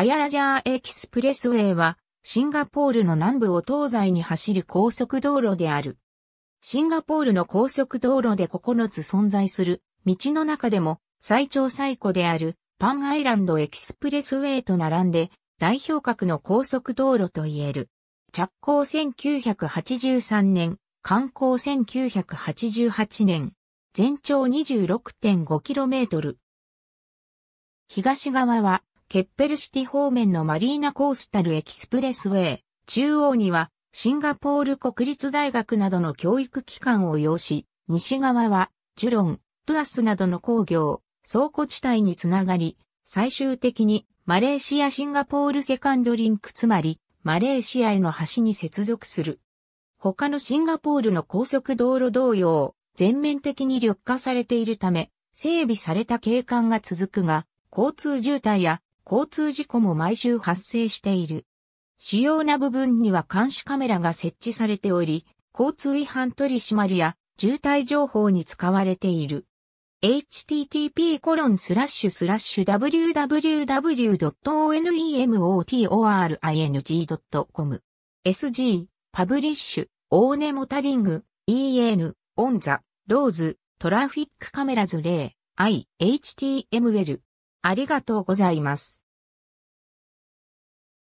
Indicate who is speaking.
Speaker 1: アヤラジャーエキスプレスウェイは、シンガポールの南部を東西に走る高速道路である。シンガポールの高速道路で9つ存在する、道の中でも最長最古である、パンアイランドエキスプレスウェイと並んで、代表格の高速道路と言える。着工1983年、観光1988年、全長 26.5km。東側はケッペルシティ方面のマリーナコースタルエキスプレスウェイ、中央にはシンガポール国立大学などの教育機関を要し、西側はジュロン、トゥアスなどの工業、倉庫地帯につながり、最終的にマレーシア・シンガポールセカンドリンクつまり、マレーシアへの橋に接続する。他のシンガポールの高速道路同様、全面的に緑化されているため、整備された景観が続くが、交通渋滞や交通事故も毎週発生している。主要な部分には監視カメラが設置されており、交通違反取り締まりや渋滞情報に使われている。http://www.onemotoring.com sg パブリッシュオーネモタリング en オンザローズトラフィックカメラズ例 i html ありがとうございます。